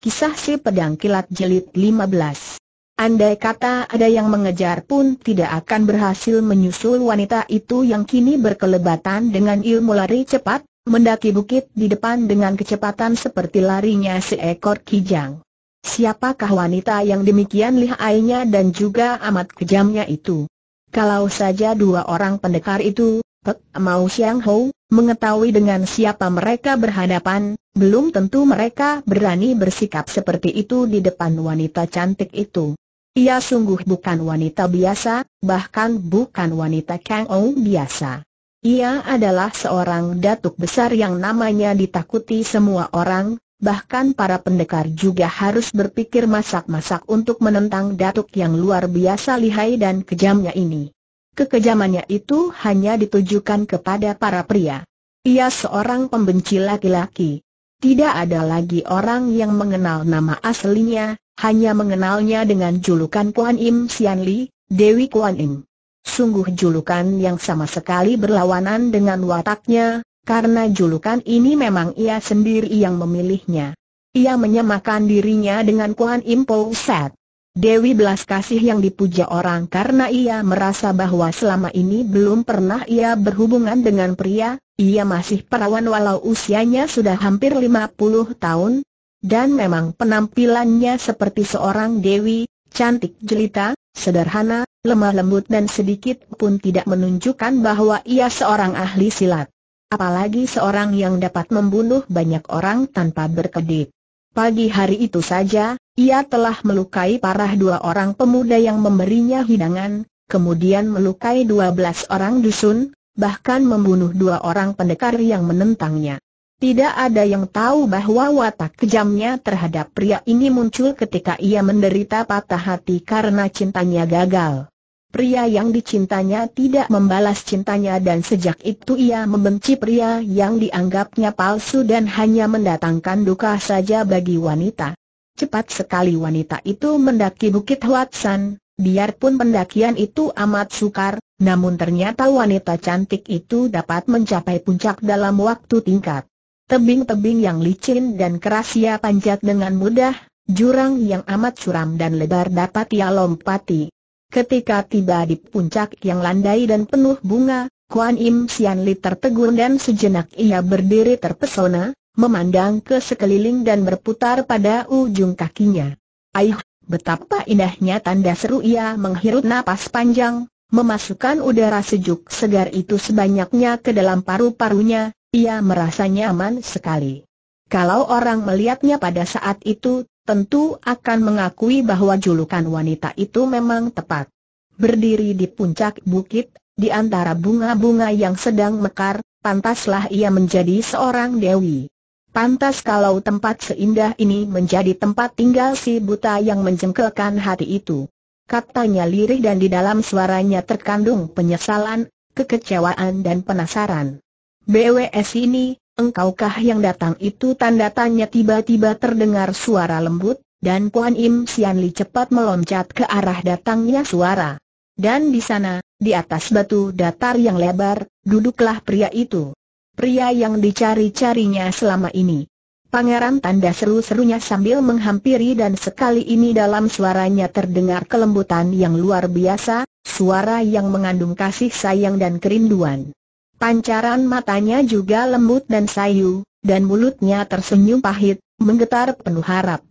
Kisah si pedang kilat Jelit 15 Andai kata ada yang mengejar pun tidak akan berhasil menyusul wanita itu yang kini berkelebatan dengan ilmu lari cepat, mendaki bukit di depan dengan kecepatan seperti larinya seekor kijang. Siapakah wanita yang demikian lihainya dan juga amat kejamnya itu? Kalau saja dua orang pendekar itu, Pek Mau Xiang Hou, mengetahui dengan siapa mereka berhadapan, belum tentu mereka berani bersikap seperti itu di depan wanita cantik itu. Ia sungguh bukan wanita biasa, bahkan bukan wanita Kang Ou biasa. Ia adalah seorang datuk besar yang namanya ditakuti semua orang, bahkan para pendekar juga harus berpikir masak-masak untuk menentang datuk yang luar biasa lihai dan kejamnya ini. Kekejamannya itu hanya ditujukan kepada para pria. Ia seorang pembenci laki-laki. Tidak ada lagi orang yang mengenal nama aslinya, hanya mengenalnya dengan julukan Kuan Im Sian Li, Dewi Kuan Im. Sungguh julukan yang sama sekali berlawanan dengan wataknya, karena julukan ini memang ia sendiri yang memilihnya. Ia menyamakan dirinya dengan Kuan Im Po Set. Dewi Belas Kasih yang dipuja orang karena ia merasa bahwa selama ini belum pernah ia berhubungan dengan pria, ia masih perawan walau usianya sudah hampir 50 tahun, dan memang penampilannya seperti seorang Dewi, cantik jelita, sederhana, lemah lembut dan sedikit pun tidak menunjukkan bahwa ia seorang ahli silat. Apalagi seorang yang dapat membunuh banyak orang tanpa berkedip. Pagi hari itu saja, ia telah melukai parah dua orang pemuda yang memberinya hidangan, kemudian melukai dua belas orang dusun, bahkan membunuh dua orang pendekar yang menentangnya. Tidak ada yang tahu bahwa watak kejamnya terhadap pria ini muncul ketika ia menderita patah hati karena cintanya gagal. Pria yang dicintanya tidak membalas cintanya dan sejak itu ia membenci pria yang dianggapnya palsu dan hanya mendatangkan duka saja bagi wanita. Cepat sekali wanita itu mendaki Bukit Huatsan, biarpun pendakian itu amat sukar, namun ternyata wanita cantik itu dapat mencapai puncak dalam waktu tingkat. Tebing-tebing yang licin dan keras ia panjat dengan mudah, jurang yang amat curam dan lebar dapat ia lompati. Ketika tiba di puncak yang landai dan penuh bunga, Kuan Im Sian Li tertegun dan sejenak ia berdiri terpesona, memandang ke sekeliling dan berputar pada ujung kakinya. Aih, betapa indahnya tanda seru ia menghirup napas panjang, memasukkan udara sejuk segar itu sebanyaknya ke dalam paru-parunya, ia merasa nyaman sekali. Kalau orang melihatnya pada saat itu, tentu akan mengakui bahwa julukan wanita itu memang tepat. Berdiri di puncak bukit, di antara bunga-bunga yang sedang mekar, pantaslah ia menjadi seorang dewi. Pantas kalau tempat seindah ini menjadi tempat tinggal si buta yang menjengkelkan hati itu. Katanya lirih dan di dalam suaranya terkandung penyesalan, kekecewaan dan penasaran. BWS ini, engkaukah yang datang itu tanda tanya tiba-tiba terdengar suara lembut, dan Kuan Im Sian Li cepat meloncat ke arah datangnya suara. Dan di sana, di atas batu datar yang lebar, duduklah pria itu. Pria yang dicari-carinya selama ini. Pangeran tanda seru-serunya sambil menghampiri dan sekali ini dalam suaranya terdengar kelembutan yang luar biasa, suara yang mengandung kasih sayang dan kerinduan. Pancaran matanya juga lembut dan sayu, dan mulutnya tersenyum pahit, menggetar penuh harap.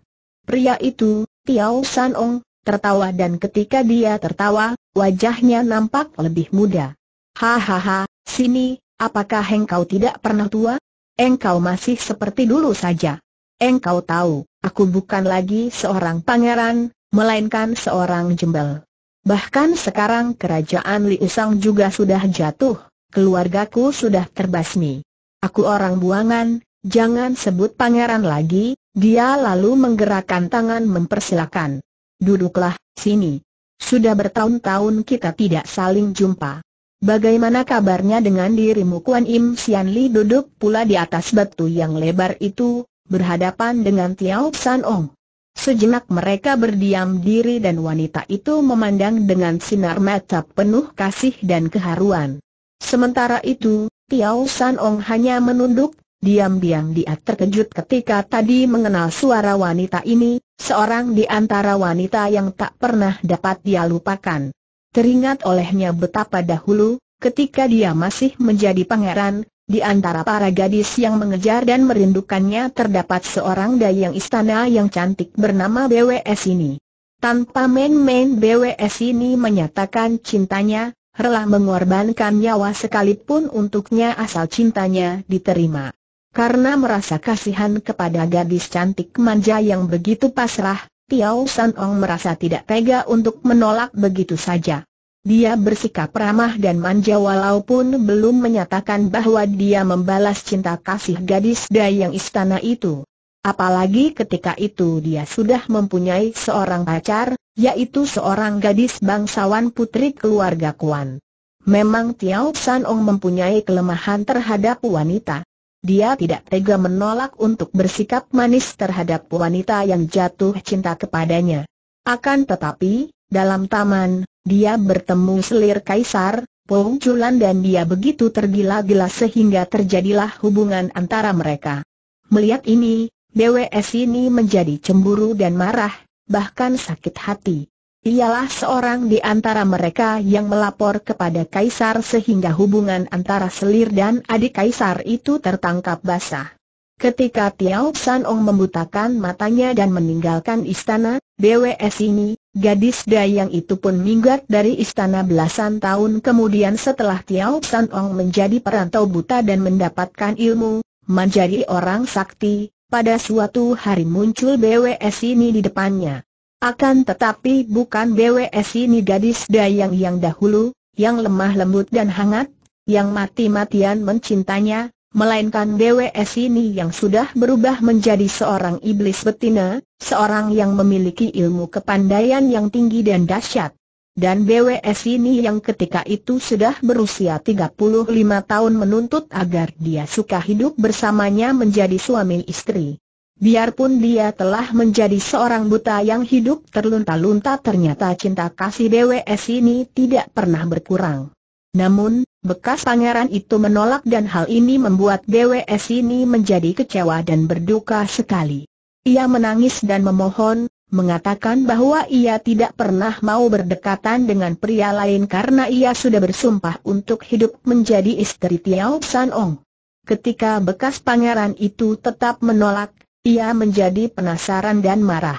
Pria itu, Tiao San Ong, tertawa dan ketika dia tertawa, wajahnya nampak lebih muda. Hahaha, sini, apakah engkau tidak pernah tua? Engkau masih seperti dulu saja. Engkau tahu, aku bukan lagi seorang pangeran, melainkan seorang jembel. Bahkan sekarang kerajaan Liusang juga sudah jatuh keluargaku sudah terbasmi. Aku orang buangan, jangan sebut pangeran lagi, dia lalu menggerakkan tangan mempersilakan. Duduklah, sini. Sudah bertahun-tahun kita tidak saling jumpa. Bagaimana kabarnya dengan dirimu Kuan Im Sian Li duduk pula di atas batu yang lebar itu, berhadapan dengan Tiao San Ong. Sejenak mereka berdiam diri dan wanita itu memandang dengan sinar mata penuh kasih dan keharuan. Sementara itu, Tiao San Ong hanya menunduk, diam-diam dia terkejut ketika tadi mengenal suara wanita ini, seorang di antara wanita yang tak pernah dapat dia lupakan. Teringat olehnya betapa dahulu, ketika dia masih menjadi pangeran, di antara para gadis yang mengejar dan merindukannya terdapat seorang dayang istana yang cantik bernama BWS ini. Tanpa main-main BWS ini menyatakan cintanya, rela mengorbankan nyawa sekalipun untuknya asal cintanya diterima. Karena merasa kasihan kepada gadis cantik manja yang begitu pasrah, Tiao San Ong merasa tidak tega untuk menolak begitu saja. Dia bersikap ramah dan manja walaupun belum menyatakan bahwa dia membalas cinta kasih gadis dayang istana itu. Apalagi ketika itu dia sudah mempunyai seorang pacar, yaitu seorang gadis bangsawan putri keluarga Kuan. Memang Tiao San Ong mempunyai kelemahan terhadap wanita. Dia tidak tega menolak untuk bersikap manis terhadap wanita yang jatuh cinta kepadanya. Akan tetapi, dalam taman, dia bertemu selir kaisar, Pong Chulan dan dia begitu tergila-gila sehingga terjadilah hubungan antara mereka. Melihat ini, BWS ini menjadi cemburu dan marah, bahkan sakit hati. Ialah seorang di antara mereka yang melapor kepada Kaisar sehingga hubungan antara selir dan adik Kaisar itu tertangkap basah. Ketika Tiao San Ong membutakan matanya dan meninggalkan istana, BWS ini, gadis dayang itu pun minggat dari istana belasan tahun kemudian setelah Tiao San Ong menjadi perantau buta dan mendapatkan ilmu, menjadi orang sakti, pada suatu hari muncul BWS ini di depannya. Akan tetapi bukan BWS ini gadis dayang yang dahulu, yang lemah lembut dan hangat, yang mati-matian mencintanya, melainkan BWS ini yang sudah berubah menjadi seorang iblis betina, seorang yang memiliki ilmu kepandaian yang tinggi dan dahsyat. Dan BWS ini yang ketika itu sudah berusia 35 tahun menuntut agar dia suka hidup bersamanya menjadi suami istri. Biarpun dia telah menjadi seorang buta yang hidup terlunta-lunta ternyata cinta kasih BWS ini tidak pernah berkurang. Namun, bekas pangeran itu menolak dan hal ini membuat BWS ini menjadi kecewa dan berduka sekali. Ia menangis dan memohon, mengatakan bahwa ia tidak pernah mau berdekatan dengan pria lain karena ia sudah bersumpah untuk hidup menjadi istri Tiao San Ong. Ketika bekas pangeran itu tetap menolak, ia menjadi penasaran dan marah.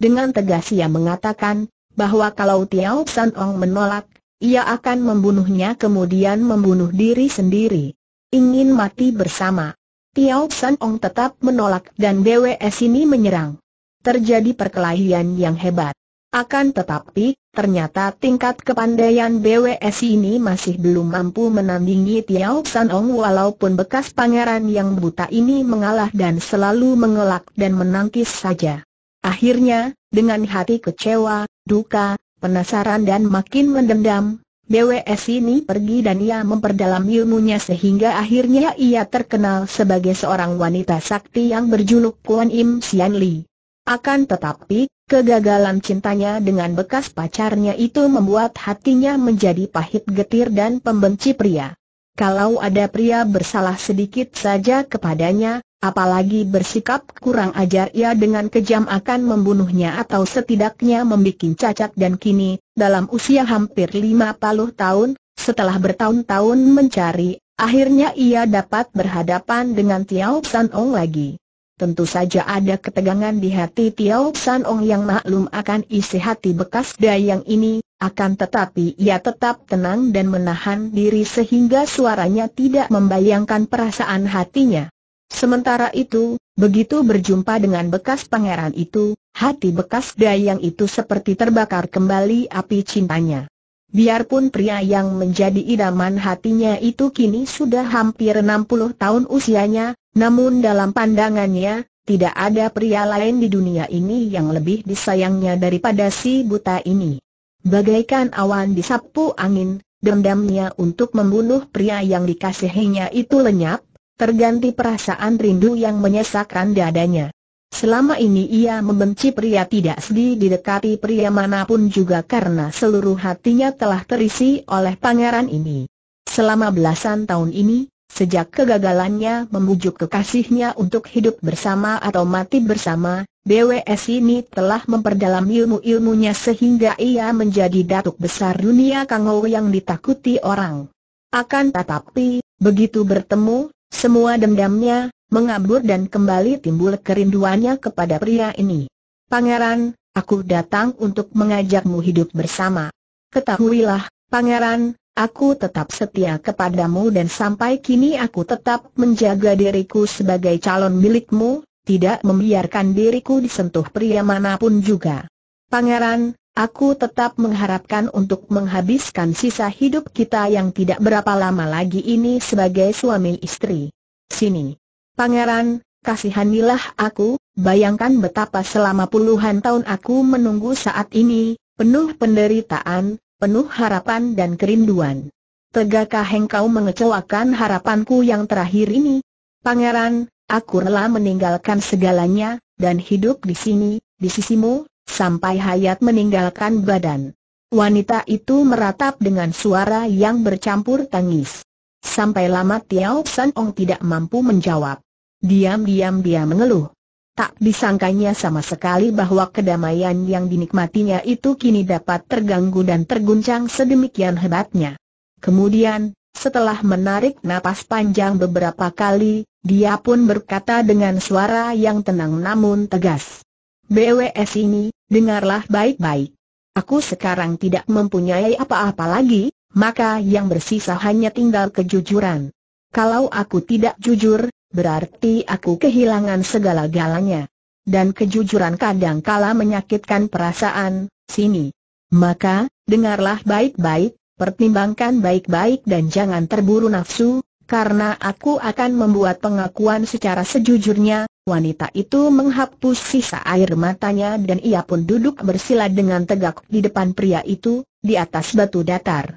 Dengan tegas ia mengatakan, bahwa kalau Tiao San Ong menolak, ia akan membunuhnya kemudian membunuh diri sendiri. Ingin mati bersama. Tiao San Ong tetap menolak dan BWS ini menyerang terjadi perkelahian yang hebat. Akan tetapi, ternyata tingkat kepandaian BWS ini masih belum mampu menandingi Tiao Sanong walaupun bekas pangeran yang buta ini mengalah dan selalu mengelak dan menangkis saja. Akhirnya, dengan hati kecewa, duka, penasaran dan makin mendendam, BWS ini pergi dan ia memperdalam ilmunya sehingga akhirnya ia terkenal sebagai seorang wanita sakti yang berjuluk Kuan Im Sian Li. Akan tetapi, kegagalan cintanya dengan bekas pacarnya itu membuat hatinya menjadi pahit getir dan pembenci pria. Kalau ada pria bersalah sedikit saja kepadanya, apalagi bersikap kurang ajar ia dengan kejam akan membunuhnya atau setidaknya membuat cacat dan kini, dalam usia hampir 50 tahun, setelah bertahun-tahun mencari, akhirnya ia dapat berhadapan dengan Tiao San Ong lagi. Tentu saja ada ketegangan di hati Tiao San Ong yang maklum akan isi hati bekas dayang ini, akan tetapi ia tetap tenang dan menahan diri sehingga suaranya tidak membayangkan perasaan hatinya. Sementara itu, begitu berjumpa dengan bekas pangeran itu, hati bekas dayang itu seperti terbakar kembali api cintanya. Biarpun pria yang menjadi idaman hatinya itu kini sudah hampir 60 tahun usianya, namun dalam pandangannya, tidak ada pria lain di dunia ini yang lebih disayangnya daripada si buta ini. Bagaikan awan disapu angin, dendamnya untuk membunuh pria yang dikasihinya itu lenyap, terganti perasaan rindu yang menyesakkan dadanya. Selama ini ia membenci pria tidak sedih didekati pria manapun juga karena seluruh hatinya telah terisi oleh pangeran ini. Selama belasan tahun ini, Sejak kegagalannya membujuk kekasihnya untuk hidup bersama atau mati bersama, BWS ini telah memperdalam ilmu-ilmunya sehingga ia menjadi datuk besar dunia Kangou yang ditakuti orang. Akan tetapi, begitu bertemu, semua dendamnya, mengabur dan kembali timbul kerinduannya kepada pria ini. Pangeran, aku datang untuk mengajakmu hidup bersama. Ketahuilah, Pangeran, Aku tetap setia kepadamu dan sampai kini aku tetap menjaga diriku sebagai calon milikmu, tidak membiarkan diriku disentuh pria manapun juga. Pangeran, aku tetap mengharapkan untuk menghabiskan sisa hidup kita yang tidak berapa lama lagi ini sebagai suami istri. Sini. Pangeran, kasihanilah aku, bayangkan betapa selama puluhan tahun aku menunggu saat ini, penuh penderitaan, penuh harapan dan kerinduan. Tegakkah engkau mengecewakan harapanku yang terakhir ini? Pangeran, aku rela meninggalkan segalanya, dan hidup di sini, di sisimu, sampai hayat meninggalkan badan. Wanita itu meratap dengan suara yang bercampur tangis. Sampai lama Tiao San Ong tidak mampu menjawab. Diam-diam dia mengeluh. Tak disangkanya sama sekali bahwa kedamaian yang dinikmatinya itu kini dapat terganggu dan terguncang sedemikian hebatnya. Kemudian, setelah menarik napas panjang beberapa kali, dia pun berkata dengan suara yang tenang namun tegas. BWS ini, dengarlah baik-baik. Aku sekarang tidak mempunyai apa-apa lagi, maka yang bersisa hanya tinggal kejujuran. Kalau aku tidak jujur, berarti aku kehilangan segala-galanya. Dan kejujuran kadang kala menyakitkan perasaan, sini. Maka, dengarlah baik-baik, pertimbangkan baik-baik dan jangan terburu nafsu, karena aku akan membuat pengakuan secara sejujurnya, wanita itu menghapus sisa air matanya dan ia pun duduk bersila dengan tegak di depan pria itu, di atas batu datar.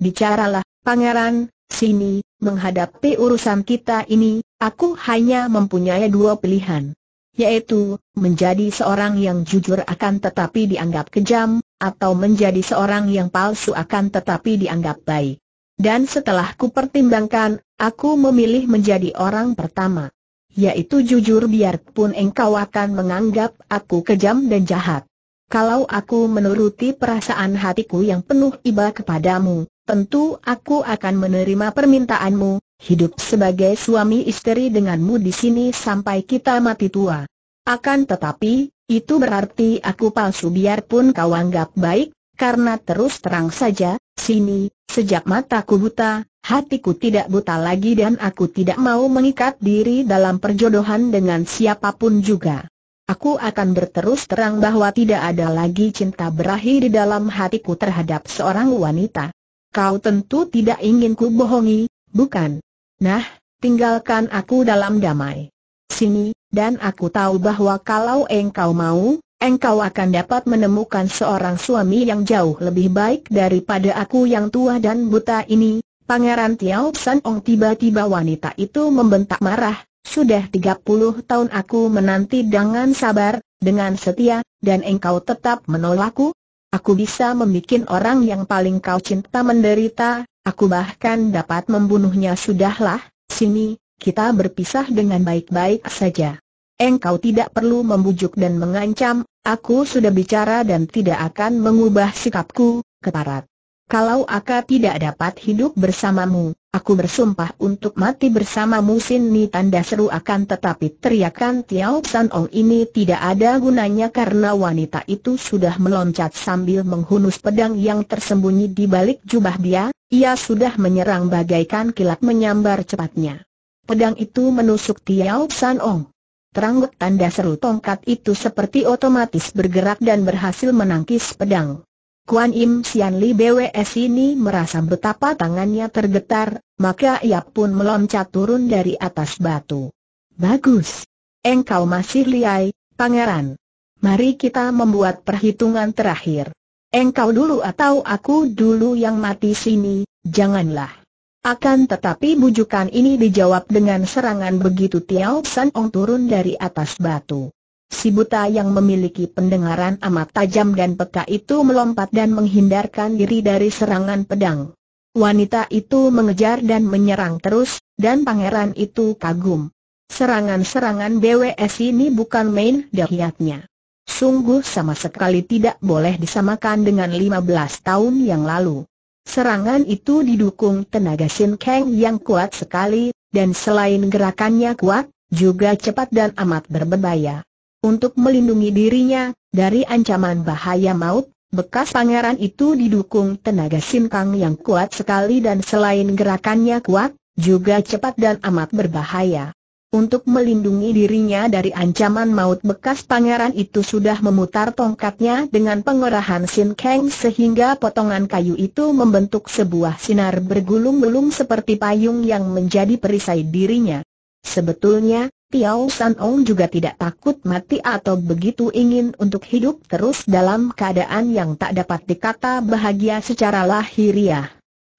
Bicaralah, pangeran, sini, menghadapi urusan kita ini, Aku hanya mempunyai dua pilihan. Yaitu, menjadi seorang yang jujur akan tetapi dianggap kejam, atau menjadi seorang yang palsu akan tetapi dianggap baik. Dan setelah kupertimbangkan, aku memilih menjadi orang pertama. Yaitu jujur biarpun engkau akan menganggap aku kejam dan jahat. Kalau aku menuruti perasaan hatiku yang penuh iba kepadamu, tentu aku akan menerima permintaanmu, Hidup sebagai suami istri denganmu di sini sampai kita mati tua. Akan tetapi, itu berarti aku palsu biarpun kau anggap baik, karena terus terang saja, sini, sejak mataku buta, hatiku tidak buta lagi dan aku tidak mau mengikat diri dalam perjodohan dengan siapapun juga. Aku akan berterus terang bahwa tidak ada lagi cinta berakhir di dalam hatiku terhadap seorang wanita. Kau tentu tidak ingin ku bohongi, bukan? Nah, tinggalkan aku dalam damai. Sini, dan aku tahu bahwa kalau engkau mau, engkau akan dapat menemukan seorang suami yang jauh lebih baik daripada aku yang tua dan buta ini. Pangeran Tiao San Ong tiba-tiba wanita itu membentak marah, sudah 30 tahun aku menanti dengan sabar, dengan setia, dan engkau tetap menolakku? Aku bisa membuat orang yang paling kau cinta menderita, Aku bahkan dapat membunuhnya sudahlah, sini, kita berpisah dengan baik-baik saja. Engkau tidak perlu membujuk dan mengancam, aku sudah bicara dan tidak akan mengubah sikapku, keparat. Kalau aku tidak dapat hidup bersamamu, aku bersumpah untuk mati bersamamu Sin Ni tanda seru akan tetapi teriakan Tiao San Ong ini tidak ada gunanya karena wanita itu sudah meloncat sambil menghunus pedang yang tersembunyi di balik jubah dia, ia sudah menyerang bagaikan kilat menyambar cepatnya. Pedang itu menusuk Tiao San Ong. Terangguk tanda seru tongkat itu seperti otomatis bergerak dan berhasil menangkis pedang. Kuan Im Sian Li BWS ini merasa betapa tangannya tergetar, maka ia pun meloncat turun dari atas batu. Bagus. Engkau masih liai, pangeran. Mari kita membuat perhitungan terakhir. Engkau dulu atau aku dulu yang mati sini, janganlah. Akan tetapi bujukan ini dijawab dengan serangan begitu Tiao San Ong turun dari atas batu. Si buta yang memiliki pendengaran amat tajam dan peka itu melompat dan menghindarkan diri dari serangan pedang. Wanita itu mengejar dan menyerang terus, dan pangeran itu kagum. Serangan-serangan BWS ini bukan main dahiatnya. Sungguh sama sekali tidak boleh disamakan dengan 15 tahun yang lalu. Serangan itu didukung tenaga sin Kang yang kuat sekali, dan selain gerakannya kuat, juga cepat dan amat berbebaya. Untuk melindungi dirinya, dari ancaman bahaya maut, bekas pangeran itu didukung tenaga sinkang yang kuat sekali dan selain gerakannya kuat, juga cepat dan amat berbahaya. Untuk melindungi dirinya dari ancaman maut bekas pangeran itu sudah memutar tongkatnya dengan pengerahan Sin Kang sehingga potongan kayu itu membentuk sebuah sinar bergulung-gulung seperti payung yang menjadi perisai dirinya. Sebetulnya, Tiao San Ong juga tidak takut mati atau begitu ingin untuk hidup terus dalam keadaan yang tak dapat dikata bahagia secara lahiriah.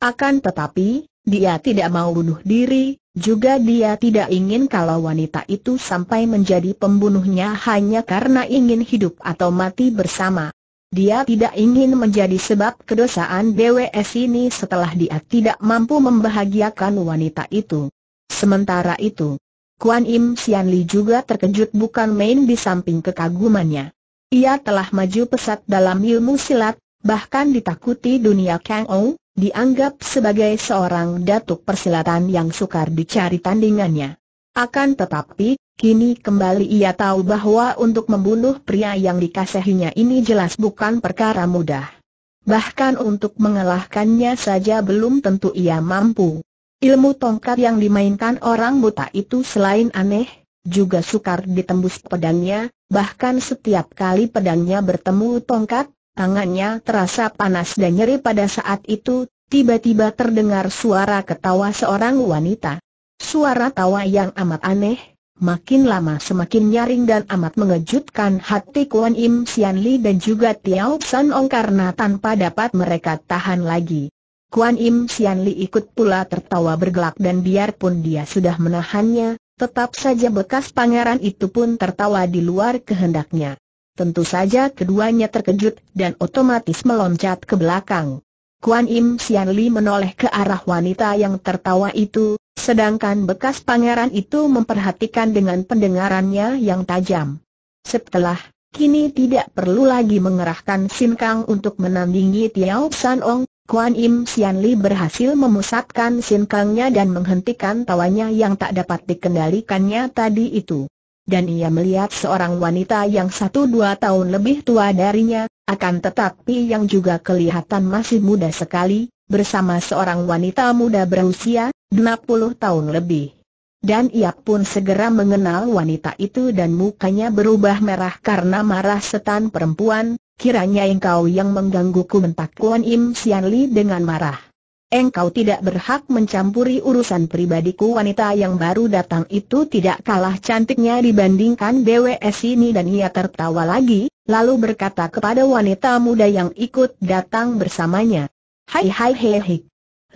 Akan tetapi, dia tidak mau bunuh diri, juga dia tidak ingin kalau wanita itu sampai menjadi pembunuhnya hanya karena ingin hidup atau mati bersama. Dia tidak ingin menjadi sebab kedosaan BWS ini setelah dia tidak mampu membahagiakan wanita itu. Sementara itu, Kuan Im Sian Li juga terkejut bukan main di samping kekagumannya. Ia telah maju pesat dalam ilmu silat, bahkan ditakuti dunia Kang Ou, dianggap sebagai seorang datuk persilatan yang sukar dicari tandingannya. Akan tetapi, kini kembali ia tahu bahwa untuk membunuh pria yang dikasihinya ini jelas bukan perkara mudah. Bahkan untuk mengalahkannya saja belum tentu ia mampu. Ilmu tongkat yang dimainkan orang buta itu selain aneh, juga sukar ditembus pedangnya, bahkan setiap kali pedangnya bertemu tongkat, tangannya terasa panas dan nyeri pada saat itu, tiba-tiba terdengar suara ketawa seorang wanita. Suara tawa yang amat aneh, makin lama semakin nyaring dan amat mengejutkan hati Kuan Im Sian Li dan juga Tiao San Ong karena tanpa dapat mereka tahan lagi. Kuan Im Sian Li ikut pula tertawa bergelak dan biarpun dia sudah menahannya, tetap saja bekas pangeran itu pun tertawa di luar kehendaknya. Tentu saja keduanya terkejut dan otomatis meloncat ke belakang. Kuan Im Sian Li menoleh ke arah wanita yang tertawa itu, sedangkan bekas pangeran itu memperhatikan dengan pendengarannya yang tajam. Setelah Kini tidak perlu lagi mengerahkan Sin Kang untuk menandingi Tiao San Ong, Kuan Im Sian Li berhasil memusatkan sinkangnya dan menghentikan tawanya yang tak dapat dikendalikannya tadi itu. Dan ia melihat seorang wanita yang satu dua tahun lebih tua darinya, akan tetapi yang juga kelihatan masih muda sekali, bersama seorang wanita muda berusia 60 tahun lebih. Dan ia pun segera mengenal wanita itu dan mukanya berubah merah karena marah setan perempuan, Kiranya engkau yang menggangguku mentak Kuan Im Sian Li dengan marah. Engkau tidak berhak mencampuri urusan pribadiku wanita yang baru datang itu tidak kalah cantiknya dibandingkan BWS ini dan ia tertawa lagi, lalu berkata kepada wanita muda yang ikut datang bersamanya. Hai hai hei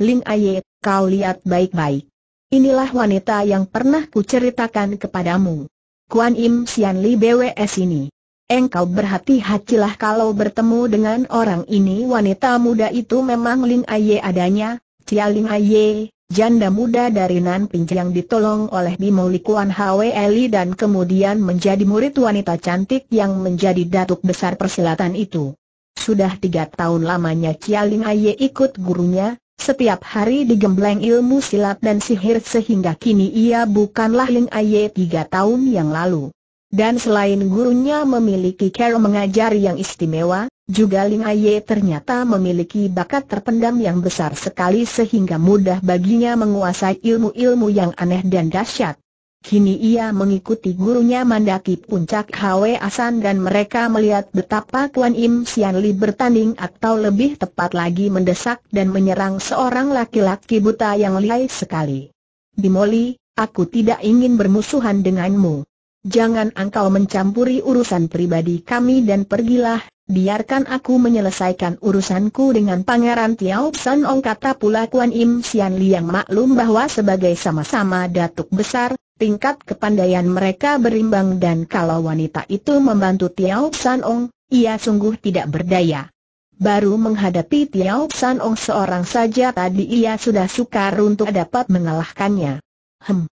Ling Aye, kau lihat baik-baik. Inilah wanita yang pernah kuceritakan kepadamu. Kuan Im Sian Li BWS ini. Engkau berhati-hatilah kalau bertemu dengan orang ini wanita muda itu memang Ling Aye adanya, Cia Ling Aye, janda muda dari Nan yang ditolong oleh Bimo Likuan Hwe Eli dan kemudian menjadi murid wanita cantik yang menjadi datuk besar persilatan itu. Sudah tiga tahun lamanya Cia Ling Aye ikut gurunya, setiap hari digembleng ilmu silat dan sihir sehingga kini ia bukanlah Ling Aye tiga tahun yang lalu. Dan selain gurunya memiliki cara mengajar yang istimewa, juga Ling Aye ternyata memiliki bakat terpendam yang besar sekali sehingga mudah baginya menguasai ilmu-ilmu yang aneh dan dahsyat. Kini ia mengikuti gurunya mendaki puncak Hwe Asan dan mereka melihat betapa Kuan Im Sian Li bertanding atau lebih tepat lagi mendesak dan menyerang seorang laki-laki buta yang lihai sekali. Bimoli, aku tidak ingin bermusuhan denganmu jangan engkau mencampuri urusan pribadi kami dan pergilah, biarkan aku menyelesaikan urusanku dengan Pangeran Tiao San Ong kata pula Kuan Im Sian Liang maklum bahwa sebagai sama-sama datuk besar, tingkat kepandaian mereka berimbang dan kalau wanita itu membantu Tiao San Ong, ia sungguh tidak berdaya. Baru menghadapi Tiao San Ong seorang saja tadi ia sudah sukar untuk dapat mengalahkannya. Hem.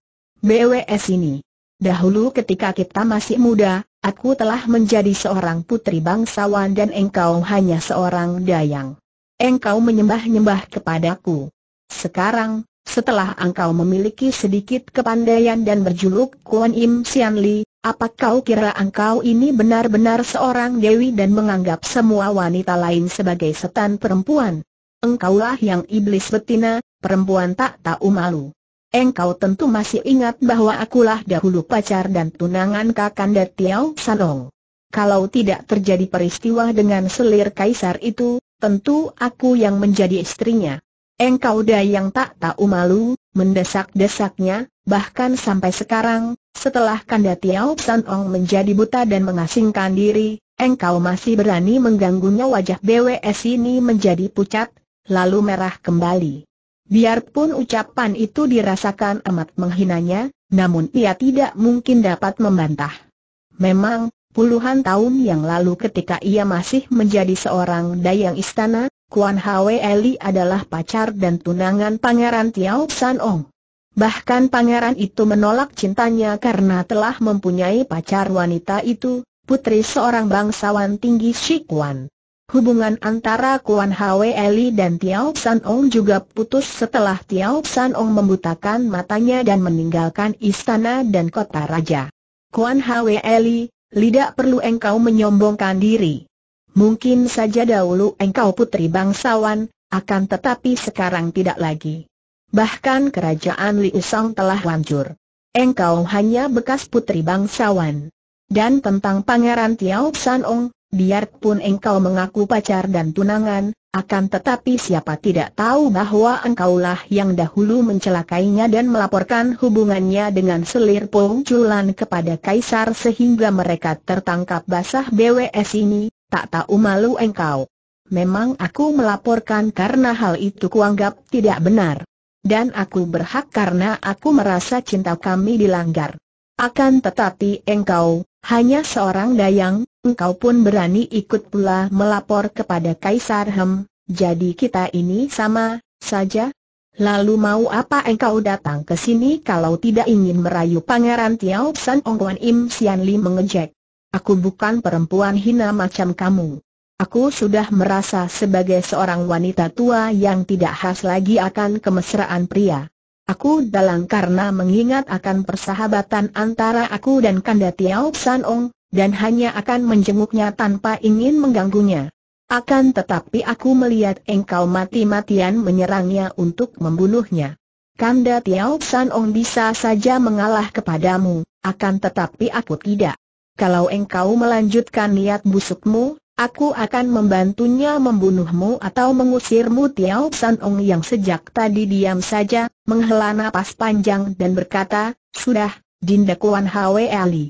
BWS ini. Dahulu ketika kita masih muda, aku telah menjadi seorang putri bangsawan dan engkau hanya seorang dayang. Engkau menyembah-nyembah kepadaku. Sekarang, setelah engkau memiliki sedikit kepandaian dan berjuluk Kuan Im Sian Li, apa kau kira engkau ini benar-benar seorang dewi dan menganggap semua wanita lain sebagai setan perempuan? Engkaulah yang iblis betina, perempuan tak tahu malu. Engkau tentu masih ingat bahwa akulah dahulu pacar dan tunangan Kakanda Tiao Sanong. Kalau tidak terjadi peristiwa dengan selir kaisar itu, tentu aku yang menjadi istrinya. Engkau dah yang tak tahu malu, mendesak-desaknya, bahkan sampai sekarang, setelah Kanda Tiao Sanong menjadi buta dan mengasingkan diri, engkau masih berani mengganggunya wajah BWS ini menjadi pucat, lalu merah kembali. Biarpun ucapan itu dirasakan amat menghinanya, namun ia tidak mungkin dapat membantah. Memang, puluhan tahun yang lalu ketika ia masih menjadi seorang dayang istana, Kuan Hwe Eli adalah pacar dan tunangan Pangeran Tiao San Ong. Bahkan pangeran itu menolak cintanya karena telah mempunyai pacar wanita itu, putri seorang bangsawan tinggi Shikwan. Hubungan antara Kuan Hwe Eli dan Tiao San Ong juga putus setelah Tiao San Ong membutakan matanya dan meninggalkan istana dan kota raja. Kuan Hwe Eli, tidak perlu engkau menyombongkan diri. Mungkin saja dahulu engkau putri bangsawan, akan tetapi sekarang tidak lagi. Bahkan kerajaan Liu Song telah hancur. Engkau hanya bekas putri bangsawan. Dan tentang Pangeran Tiao San Ong, biarpun engkau mengaku pacar dan tunangan, akan tetapi siapa tidak tahu bahwa engkaulah yang dahulu mencelakainya dan melaporkan hubungannya dengan selir pungculan kepada Kaisar sehingga mereka tertangkap basah BWS ini, tak tahu malu engkau. Memang aku melaporkan karena hal itu kuanggap tidak benar. Dan aku berhak karena aku merasa cinta kami dilanggar. Akan tetapi engkau, hanya seorang dayang, engkau pun berani ikut pula melapor kepada Kaisar Hem, jadi kita ini sama saja? Lalu mau apa engkau datang ke sini kalau tidak ingin merayu Pangeran Tiao San Wan Im Sian Li mengejek. Aku bukan perempuan hina macam kamu. Aku sudah merasa sebagai seorang wanita tua yang tidak khas lagi akan kemesraan pria. Aku dalang karena mengingat akan persahabatan antara aku dan Kanda Tiao San Ong, dan hanya akan menjenguknya tanpa ingin mengganggunya. Akan tetapi aku melihat engkau mati-matian menyerangnya untuk membunuhnya. Kanda Tiao San Ong bisa saja mengalah kepadamu, akan tetapi aku tidak. Kalau engkau melanjutkan niat busukmu, aku akan membantunya membunuhmu atau mengusirmu Tiao San Ong yang sejak tadi diam saja, menghela napas panjang dan berkata, Sudah, Dinda Kuan Hwe Ali.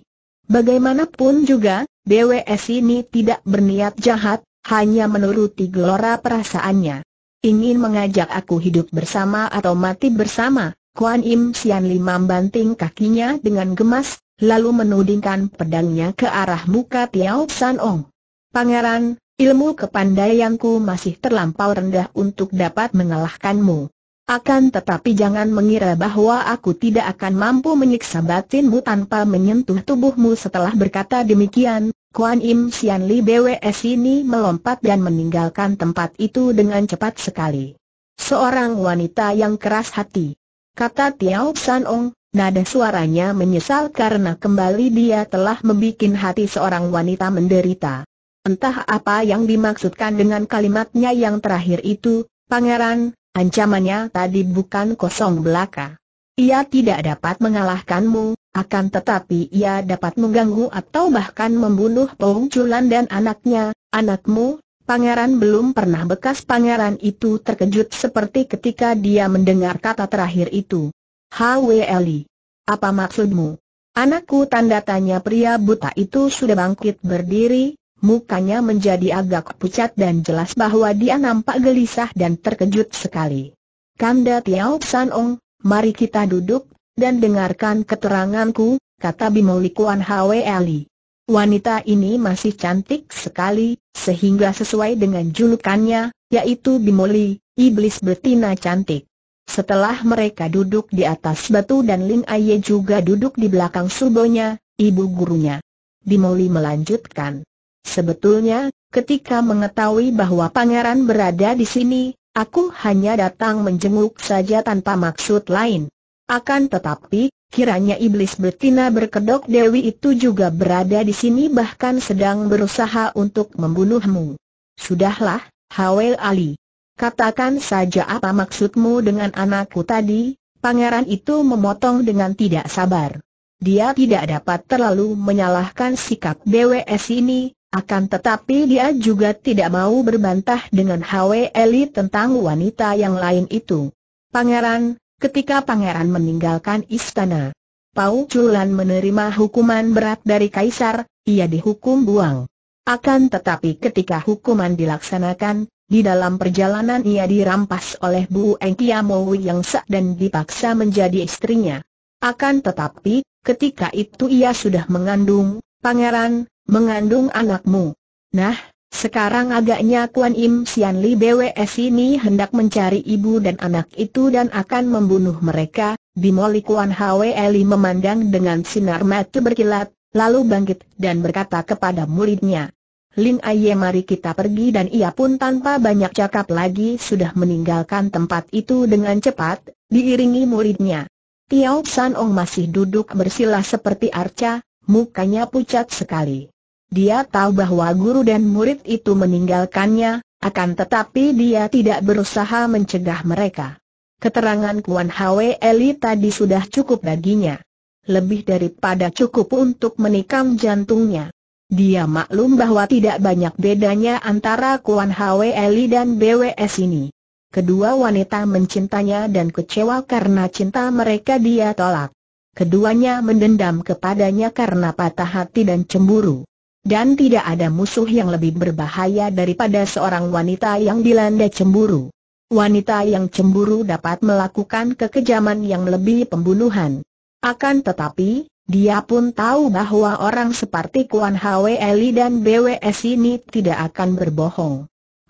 Bagaimanapun juga, DWS ini tidak berniat jahat, hanya menuruti gelora perasaannya. Ingin mengajak aku hidup bersama atau mati bersama, Kuan Im Sian Lim membanting kakinya dengan gemas, lalu menudingkan pedangnya ke arah muka Tiao San Ong. Pangeran, ilmu kepandaianku masih terlampau rendah untuk dapat mengalahkanmu. Akan tetapi jangan mengira bahwa aku tidak akan mampu menyiksa batinmu tanpa menyentuh tubuhmu setelah berkata demikian, Kuan Im Sian Li BWS ini melompat dan meninggalkan tempat itu dengan cepat sekali. Seorang wanita yang keras hati. Kata Tiao San Ong, nada suaranya menyesal karena kembali dia telah membuat hati seorang wanita menderita. Entah apa yang dimaksudkan dengan kalimatnya yang terakhir itu, Pangeran, Ancamannya tadi bukan kosong belaka. Ia tidak dapat mengalahkanmu, akan tetapi ia dapat mengganggu atau bahkan membunuh Pong Chulan dan anaknya, anakmu, pangeran belum pernah bekas pangeran itu terkejut seperti ketika dia mendengar kata terakhir itu. Hweli, Apa maksudmu? Anakku tanda tanya pria buta itu sudah bangkit berdiri, mukanya menjadi agak pucat dan jelas bahwa dia nampak gelisah dan terkejut sekali. Kanda Tiao San Ong, mari kita duduk, dan dengarkan keteranganku, kata Bimo Likuan Hwe Ali. Wanita ini masih cantik sekali, sehingga sesuai dengan julukannya, yaitu Bimoli, iblis betina cantik. Setelah mereka duduk di atas batu dan Ling Aye juga duduk di belakang subonya, ibu gurunya. Bimoli melanjutkan. Sebetulnya, ketika mengetahui bahwa pangeran berada di sini, aku hanya datang menjenguk saja tanpa maksud lain. Akan tetapi, kiranya iblis betina berkedok Dewi itu juga berada di sini bahkan sedang berusaha untuk membunuhmu. Sudahlah, Hawel Ali. Katakan saja apa maksudmu dengan anakku tadi, pangeran itu memotong dengan tidak sabar. Dia tidak dapat terlalu menyalahkan sikap BWS ini, akan tetapi dia juga tidak mau berbantah dengan Hwe Eli tentang wanita yang lain itu. Pangeran, ketika pangeran meninggalkan istana, Pau Chulan menerima hukuman berat dari kaisar, ia dihukum buang. Akan tetapi ketika hukuman dilaksanakan, di dalam perjalanan ia dirampas oleh Bu Engkiamowi yang sak dan dipaksa menjadi istrinya. Akan tetapi, ketika itu ia sudah mengandung, pangeran, mengandung anakmu. Nah, sekarang agaknya Kuan Im Sian Li BWS ini hendak mencari ibu dan anak itu dan akan membunuh mereka, Bimoli Kuan Hwe memandang dengan sinar mata berkilat, lalu bangkit dan berkata kepada muridnya. Ling Aye mari kita pergi dan ia pun tanpa banyak cakap lagi sudah meninggalkan tempat itu dengan cepat, diiringi muridnya. Tiao San Ong masih duduk bersila seperti arca, mukanya pucat sekali. Dia tahu bahwa guru dan murid itu meninggalkannya, akan tetapi dia tidak berusaha mencegah mereka. Keterangan Kuan Hwe Eli tadi sudah cukup baginya. Lebih daripada cukup untuk menikam jantungnya. Dia maklum bahwa tidak banyak bedanya antara Kuan Hwe Eli dan BWS ini. Kedua wanita mencintanya dan kecewa karena cinta mereka dia tolak. Keduanya mendendam kepadanya karena patah hati dan cemburu dan tidak ada musuh yang lebih berbahaya daripada seorang wanita yang dilanda cemburu. Wanita yang cemburu dapat melakukan kekejaman yang lebih pembunuhan. Akan tetapi, dia pun tahu bahwa orang seperti Kuan Hwe Eli dan BWS ini tidak akan berbohong.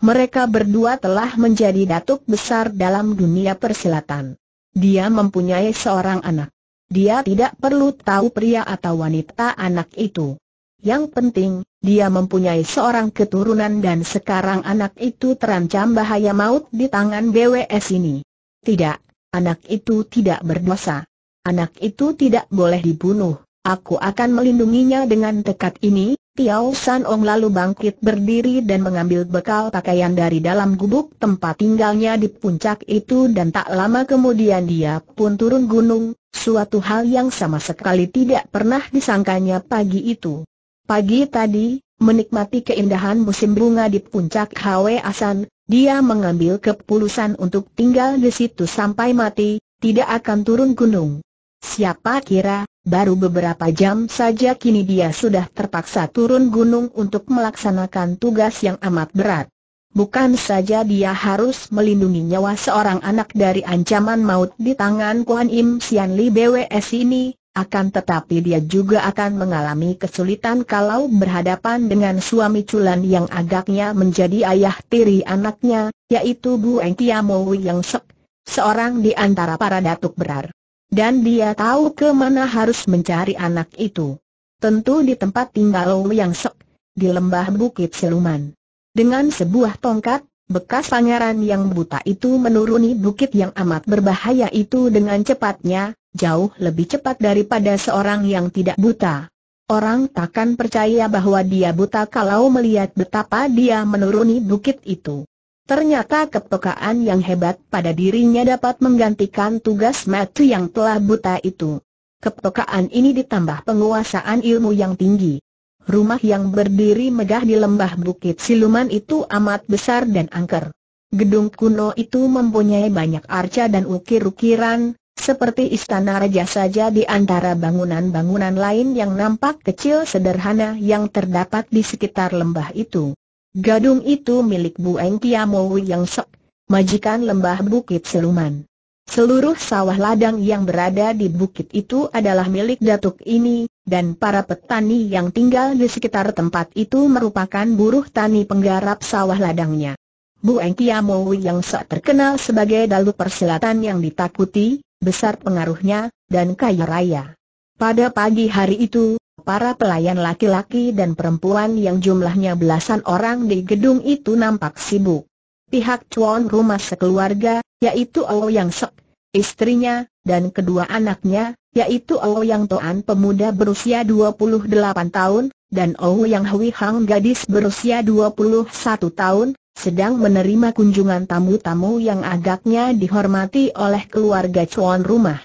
Mereka berdua telah menjadi datuk besar dalam dunia persilatan. Dia mempunyai seorang anak. Dia tidak perlu tahu pria atau wanita anak itu. Yang penting, dia mempunyai seorang keturunan dan sekarang anak itu terancam bahaya maut di tangan BWS ini. Tidak, anak itu tidak berdosa. Anak itu tidak boleh dibunuh. Aku akan melindunginya dengan tekad ini. Tiao San Ong lalu bangkit berdiri dan mengambil bekal pakaian dari dalam gubuk tempat tinggalnya di puncak itu dan tak lama kemudian dia pun turun gunung, suatu hal yang sama sekali tidak pernah disangkanya pagi itu. Pagi tadi, menikmati keindahan musim bunga di puncak Hwe Asan, dia mengambil keputusan untuk tinggal di situ sampai mati, tidak akan turun gunung. Siapa kira, baru beberapa jam saja kini dia sudah terpaksa turun gunung untuk melaksanakan tugas yang amat berat. Bukan saja dia harus melindungi nyawa seorang anak dari ancaman maut di tangan Kuan Im Sian Li BWS ini, akan tetapi dia juga akan mengalami kesulitan kalau berhadapan dengan suami culan yang agaknya menjadi ayah tiri anaknya, yaitu Bu Engkiamowi yang sek, seorang di antara para datuk berar. Dan dia tahu ke mana harus mencari anak itu. Tentu di tempat tinggal Wu yang sek, di lembah Bukit Seluman. Dengan sebuah tongkat, bekas pangeran yang buta itu menuruni bukit yang amat berbahaya itu dengan cepatnya, jauh lebih cepat daripada seorang yang tidak buta. Orang takkan percaya bahwa dia buta kalau melihat betapa dia menuruni bukit itu. Ternyata kepekaan yang hebat pada dirinya dapat menggantikan tugas mati yang telah buta itu. Kepekaan ini ditambah penguasaan ilmu yang tinggi rumah yang berdiri megah di lembah Bukit Siluman itu amat besar dan angker. Gedung kuno itu mempunyai banyak arca dan ukir-ukiran, seperti istana raja saja di antara bangunan-bangunan lain yang nampak kecil sederhana yang terdapat di sekitar lembah itu. Gadung itu milik Bu Eng Mowi yang sok, majikan lembah Bukit Siluman. Seluruh sawah ladang yang berada di bukit itu adalah milik Datuk ini, dan para petani yang tinggal di sekitar tempat itu merupakan buruh tani penggarap sawah ladangnya. Bu Engkiamo yang sok terkenal sebagai dalu persilatan yang ditakuti, besar pengaruhnya, dan kaya raya. Pada pagi hari itu, para pelayan laki-laki dan perempuan yang jumlahnya belasan orang di gedung itu nampak sibuk. Pihak cuan rumah sekeluarga, yaitu Ao Yang Sek, istrinya, dan kedua anaknya, yaitu Yang Toan pemuda berusia 28 tahun, dan Ouyang Hui Hang gadis berusia 21 tahun, sedang menerima kunjungan tamu-tamu yang agaknya dihormati oleh keluarga cuan rumah.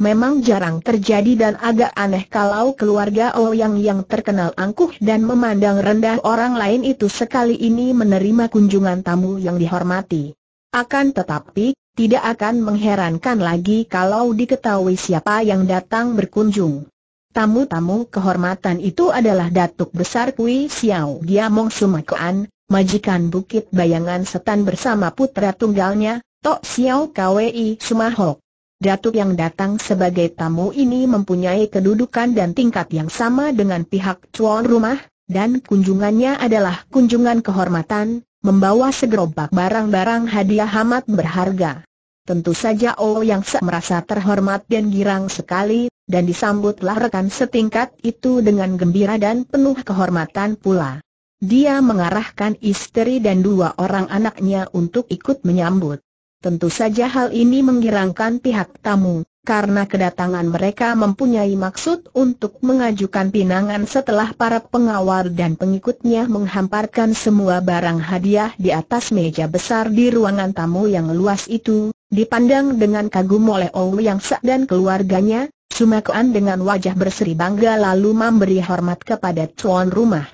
Memang jarang terjadi dan agak aneh kalau keluarga Ouyang yang terkenal angkuh dan memandang rendah orang lain itu sekali ini menerima kunjungan tamu yang dihormati. Akan tetapi, tidak akan mengherankan lagi kalau diketahui siapa yang datang berkunjung. Tamu-tamu kehormatan itu adalah Datuk Besar Kui Xiao Giamong Sumakuan, majikan Bukit Bayangan Setan bersama putra tunggalnya, Tok Xiao Kwei Sumahok. Datuk yang datang sebagai tamu ini mempunyai kedudukan dan tingkat yang sama dengan pihak cuan rumah, dan kunjungannya adalah kunjungan kehormatan, membawa segerobak barang-barang hadiah amat berharga. Tentu saja Oh Yang Se merasa terhormat dan girang sekali, dan disambutlah rekan setingkat itu dengan gembira dan penuh kehormatan pula. Dia mengarahkan istri dan dua orang anaknya untuk ikut menyambut. Tentu saja hal ini menggirangkan pihak tamu, karena kedatangan mereka mempunyai maksud untuk mengajukan pinangan setelah para pengawal dan pengikutnya menghamparkan semua barang hadiah di atas meja besar di ruangan tamu yang luas itu, dipandang dengan kagum oleh Yang Sa dan keluarganya, Sumakuan dengan wajah berseri bangga lalu memberi hormat kepada tuan rumah.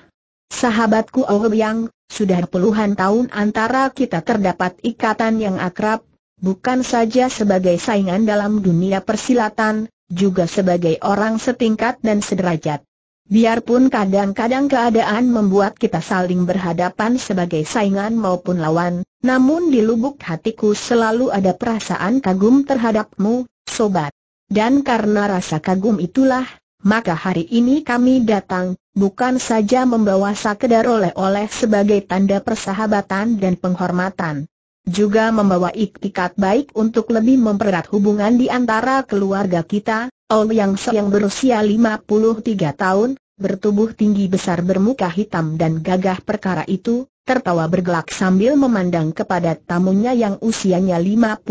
Sahabatku Yang, sudah puluhan tahun antara kita terdapat ikatan yang akrab, bukan saja sebagai saingan dalam dunia persilatan, juga sebagai orang setingkat dan sederajat. Biarpun kadang-kadang keadaan membuat kita saling berhadapan sebagai saingan maupun lawan, namun di lubuk hatiku selalu ada perasaan kagum terhadapmu, sobat. Dan karena rasa kagum itulah, maka hari ini kami datang, bukan saja membawa sekedar oleh-oleh sebagai tanda persahabatan dan penghormatan juga membawa iktikat baik untuk lebih mempererat hubungan di antara keluarga kita, Ol Yang Se yang berusia 53 tahun, bertubuh tinggi besar bermuka hitam dan gagah perkara itu, tertawa bergelak sambil memandang kepada tamunya yang usianya 58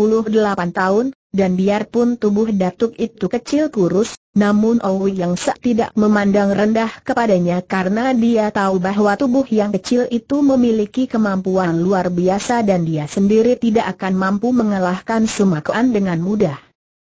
tahun, dan biarpun tubuh datuk itu kecil kurus, namun Owi yang Sak tidak memandang rendah kepadanya karena dia tahu bahwa tubuh yang kecil itu memiliki kemampuan luar biasa dan dia sendiri tidak akan mampu mengalahkan Sumakuan dengan mudah.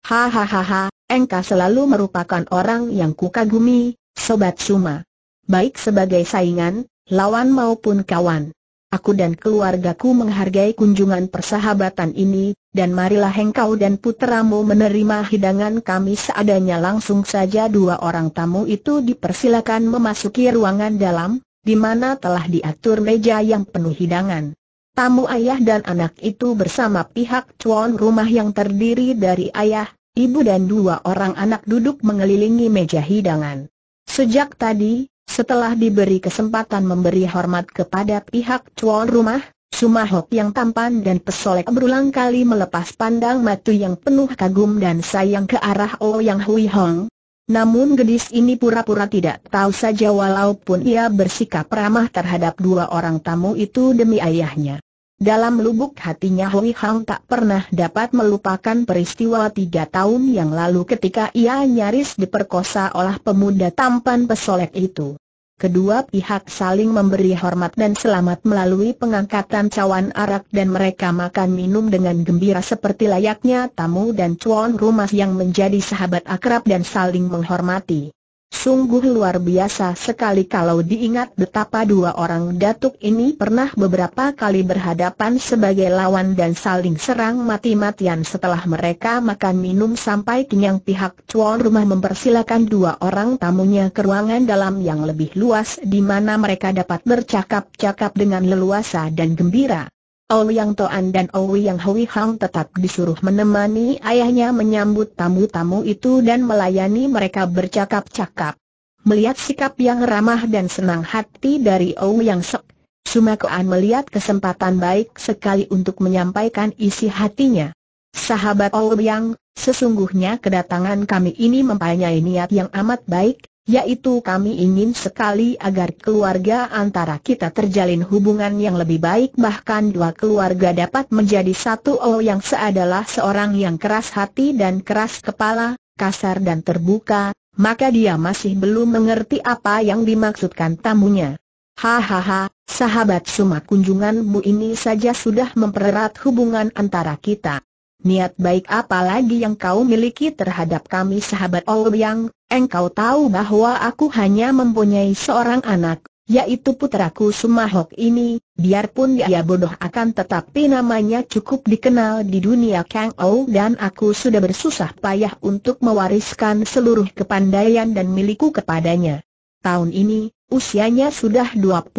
Hahaha, engkau selalu merupakan orang yang kukagumi, Sobat Suma. Baik sebagai saingan, lawan maupun kawan. Aku dan keluargaku menghargai kunjungan persahabatan ini, dan marilah engkau dan puteramu menerima hidangan kami seadanya langsung saja dua orang tamu itu dipersilakan memasuki ruangan dalam, di mana telah diatur meja yang penuh hidangan. Tamu ayah dan anak itu bersama pihak tuan rumah yang terdiri dari ayah, ibu dan dua orang anak duduk mengelilingi meja hidangan. Sejak tadi, setelah diberi kesempatan memberi hormat kepada pihak tuan rumah, Sumahok yang tampan dan pesolek berulang kali melepas pandang matu yang penuh kagum dan sayang ke arah Oh Yang Hui Hong. Namun gadis ini pura-pura tidak tahu saja walaupun ia bersikap ramah terhadap dua orang tamu itu demi ayahnya. Dalam lubuk hatinya Hui Hang tak pernah dapat melupakan peristiwa tiga tahun yang lalu ketika ia nyaris diperkosa oleh pemuda tampan pesolek itu. Kedua pihak saling memberi hormat dan selamat melalui pengangkatan cawan arak dan mereka makan minum dengan gembira seperti layaknya tamu dan cuan rumah yang menjadi sahabat akrab dan saling menghormati. Sungguh luar biasa sekali kalau diingat betapa dua orang datuk ini pernah beberapa kali berhadapan sebagai lawan dan saling serang mati-matian setelah mereka makan minum sampai kenyang pihak cuan rumah mempersilakan dua orang tamunya ke ruangan dalam yang lebih luas di mana mereka dapat bercakap-cakap dengan leluasa dan gembira. Ouyang Toan dan Ouyang Hui Hang tetap disuruh menemani ayahnya menyambut tamu-tamu itu dan melayani mereka bercakap-cakap. Melihat sikap yang ramah dan senang hati dari Ouyang Sek, Suma Koan melihat kesempatan baik sekali untuk menyampaikan isi hatinya. Sahabat Ouyang, sesungguhnya kedatangan kami ini mempunyai niat yang amat baik, yaitu kami ingin sekali agar keluarga antara kita terjalin hubungan yang lebih baik bahkan dua keluarga dapat menjadi satu oh yang seadalah seorang yang keras hati dan keras kepala, kasar dan terbuka, maka dia masih belum mengerti apa yang dimaksudkan tamunya. Hahaha, sahabat suma bu ini saja sudah mempererat hubungan antara kita niat baik apa lagi yang kau miliki terhadap kami sahabat yang, engkau tahu bahwa aku hanya mempunyai seorang anak, yaitu puteraku Sumahok ini, biarpun dia bodoh akan tetapi namanya cukup dikenal di dunia Kang Ou dan aku sudah bersusah payah untuk mewariskan seluruh kepandaian dan milikku kepadanya. Tahun ini, usianya sudah 25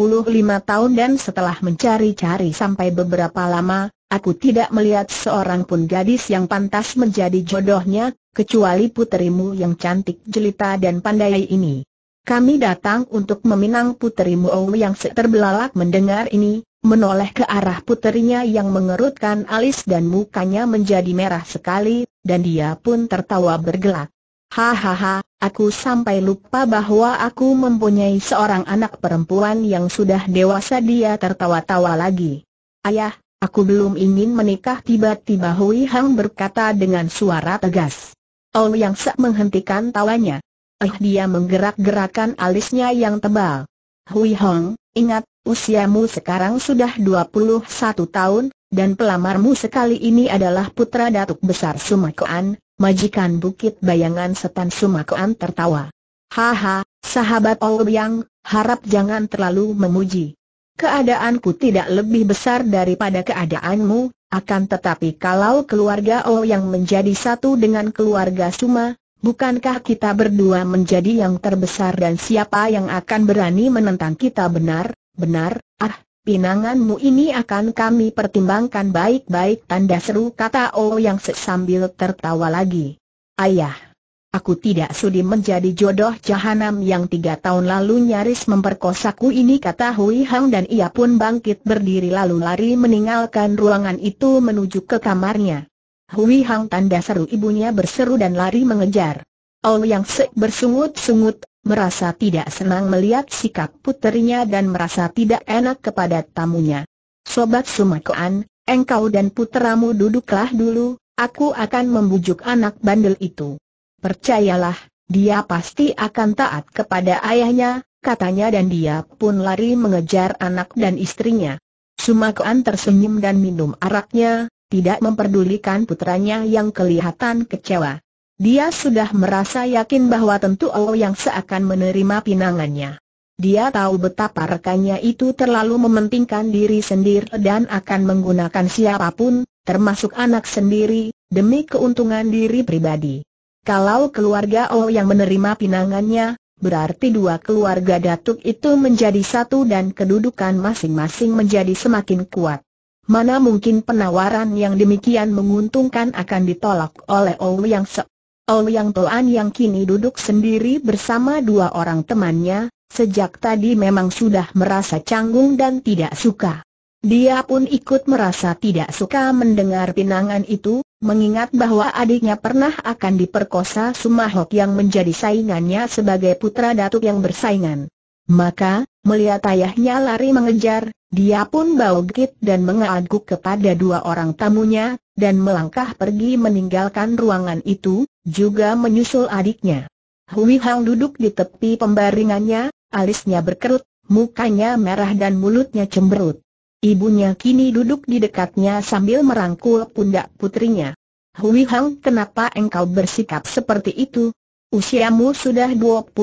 tahun dan setelah mencari-cari sampai beberapa lama, Aku tidak melihat seorang pun gadis yang pantas menjadi jodohnya, kecuali puterimu yang cantik jelita dan pandai ini. Kami datang untuk meminang puterimu Ou yang seterbelalak mendengar ini, menoleh ke arah puterinya yang mengerutkan alis dan mukanya menjadi merah sekali, dan dia pun tertawa bergelak. Hahaha, aku sampai lupa bahwa aku mempunyai seorang anak perempuan yang sudah dewasa dia tertawa-tawa lagi. Ayah, Aku belum ingin menikah tiba-tiba Hui Hang berkata dengan suara tegas. Ol Yang Sak menghentikan tawanya. Eh dia menggerak-gerakan alisnya yang tebal. Hui Hong, ingat, usiamu sekarang sudah 21 tahun, dan pelamarmu sekali ini adalah putra Datuk Besar Sumakoan, majikan Bukit Bayangan Setan Sumakoan tertawa. Haha, sahabat Ol Yang, harap jangan terlalu memuji. Keadaanku tidak lebih besar daripada keadaanmu, akan tetapi kalau keluarga O oh yang menjadi satu dengan keluarga Suma, bukankah kita berdua menjadi yang terbesar dan siapa yang akan berani menentang kita benar, benar, ah, pinanganmu ini akan kami pertimbangkan baik-baik tanda seru kata O oh yang sesambil tertawa lagi. Ayah. Aku tidak sudi menjadi jodoh jahanam yang tiga tahun lalu nyaris memperkosaku ini kata Hui Hang dan ia pun bangkit berdiri lalu lari meninggalkan ruangan itu menuju ke kamarnya. Hui Hang tanda seru ibunya berseru dan lari mengejar. Ol Yang Sek bersungut-sungut, merasa tidak senang melihat sikap puterinya dan merasa tidak enak kepada tamunya. Sobat sumakuan, engkau dan puteramu duduklah dulu, aku akan membujuk anak bandel itu. Percayalah, dia pasti akan taat kepada ayahnya, katanya dan dia pun lari mengejar anak dan istrinya. Sumakuan tersenyum dan minum araknya, tidak memperdulikan putranya yang kelihatan kecewa. Dia sudah merasa yakin bahwa tentu allah yang seakan menerima pinangannya. Dia tahu betapa rekannya itu terlalu mementingkan diri sendiri dan akan menggunakan siapapun, termasuk anak sendiri, demi keuntungan diri pribadi. Kalau keluarga O oh yang menerima pinangannya, berarti dua keluarga Datuk itu menjadi satu dan kedudukan masing-masing menjadi semakin kuat. Mana mungkin penawaran yang demikian menguntungkan akan ditolak oleh Oh Yang Se. Oh yang Toan yang kini duduk sendiri bersama dua orang temannya, sejak tadi memang sudah merasa canggung dan tidak suka. Dia pun ikut merasa tidak suka mendengar pinangan itu, mengingat bahwa adiknya pernah akan diperkosa Sumahok yang menjadi saingannya sebagai putra datuk yang bersaingan. Maka, melihat ayahnya lari mengejar, dia pun bau gigit dan mengaguk kepada dua orang tamunya, dan melangkah pergi meninggalkan ruangan itu, juga menyusul adiknya. Hui Hang duduk di tepi pembaringannya, alisnya berkerut, mukanya merah dan mulutnya cemberut. Ibunya kini duduk di dekatnya sambil merangkul pundak putrinya. Hui Hang kenapa engkau bersikap seperti itu? Usiamu sudah 21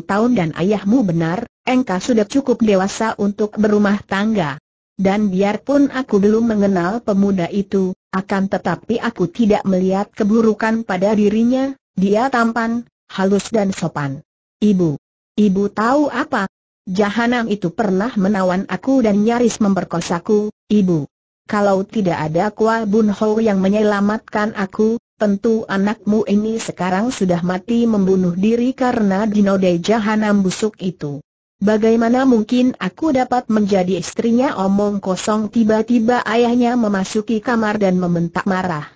tahun dan ayahmu benar, engkau sudah cukup dewasa untuk berumah tangga. Dan biarpun aku belum mengenal pemuda itu, akan tetapi aku tidak melihat keburukan pada dirinya, dia tampan, halus dan sopan. Ibu, ibu tahu apa? Jahanam itu pernah menawan aku dan nyaris memperkosaku, ibu. Kalau tidak ada Kua Bun Ho yang menyelamatkan aku, tentu anakmu ini sekarang sudah mati membunuh diri karena dinodai jahanam busuk itu. Bagaimana mungkin aku dapat menjadi istrinya omong kosong tiba-tiba ayahnya memasuki kamar dan membentak marah.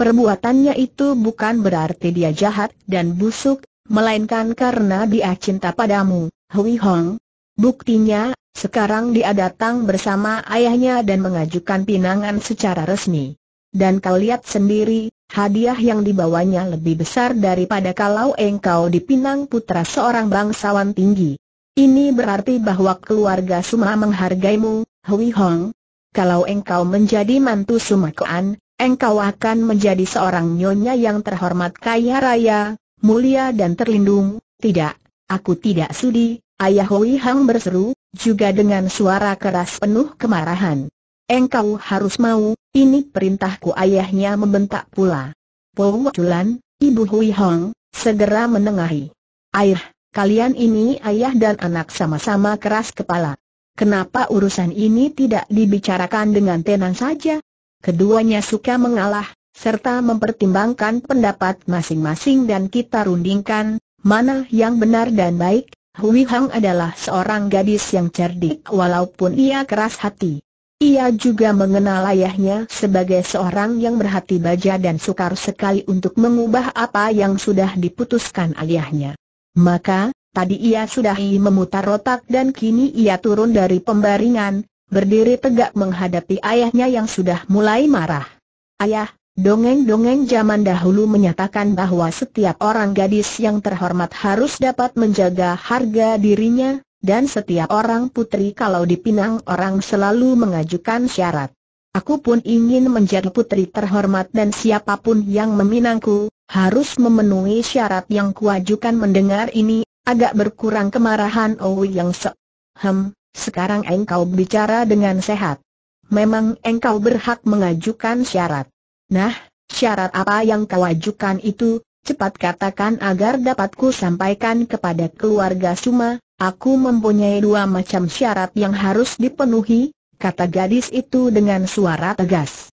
Perbuatannya itu bukan berarti dia jahat dan busuk, melainkan karena dia cinta padamu, Hui Hong, Buktinya, sekarang dia datang bersama ayahnya dan mengajukan pinangan secara resmi. Dan kau lihat sendiri, hadiah yang dibawanya lebih besar daripada kalau engkau dipinang putra seorang bangsawan tinggi. Ini berarti bahwa keluarga Suma menghargaimu, Hui Hong. Kalau engkau menjadi mantu Suma Koan, engkau akan menjadi seorang nyonya yang terhormat kaya raya, mulia dan terlindung. Tidak, aku tidak sudi, Ayah Hui Hang berseru, juga dengan suara keras penuh kemarahan. Engkau harus mau, ini perintahku ayahnya membentak pula. Po Chulan, Ibu Hui Hang, segera menengahi. Ayah, kalian ini ayah dan anak sama-sama keras kepala. Kenapa urusan ini tidak dibicarakan dengan tenang saja? Keduanya suka mengalah, serta mempertimbangkan pendapat masing-masing dan kita rundingkan, mana yang benar dan baik, Hui Hang adalah seorang gadis yang cerdik walaupun ia keras hati. Ia juga mengenal ayahnya sebagai seorang yang berhati baja dan sukar sekali untuk mengubah apa yang sudah diputuskan ayahnya. Maka, tadi ia sudah memutar otak dan kini ia turun dari pembaringan, berdiri tegak menghadapi ayahnya yang sudah mulai marah. Ayah, Dongeng-dongeng zaman dahulu menyatakan bahwa setiap orang gadis yang terhormat harus dapat menjaga harga dirinya, dan setiap orang putri kalau dipinang orang selalu mengajukan syarat. Aku pun ingin menjadi putri terhormat dan siapapun yang meminangku, harus memenuhi syarat yang kuajukan mendengar ini, agak berkurang kemarahan Owi yang se... Hem, sekarang engkau bicara dengan sehat. Memang engkau berhak mengajukan syarat. Nah, syarat apa yang kau ajukan itu, cepat katakan agar dapatku sampaikan kepada keluarga Suma, aku mempunyai dua macam syarat yang harus dipenuhi, kata gadis itu dengan suara tegas.